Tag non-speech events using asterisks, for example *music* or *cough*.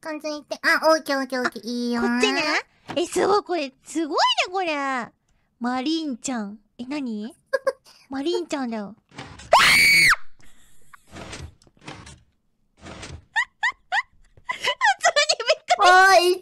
近づいて。あ、オーケーオッケーオッケー。いいよこっちね。え、すごい、これ、すごいね、これ。マリンちゃん。え、なに *laughs* マリンちゃんだよ。*laughs* あ、一番いい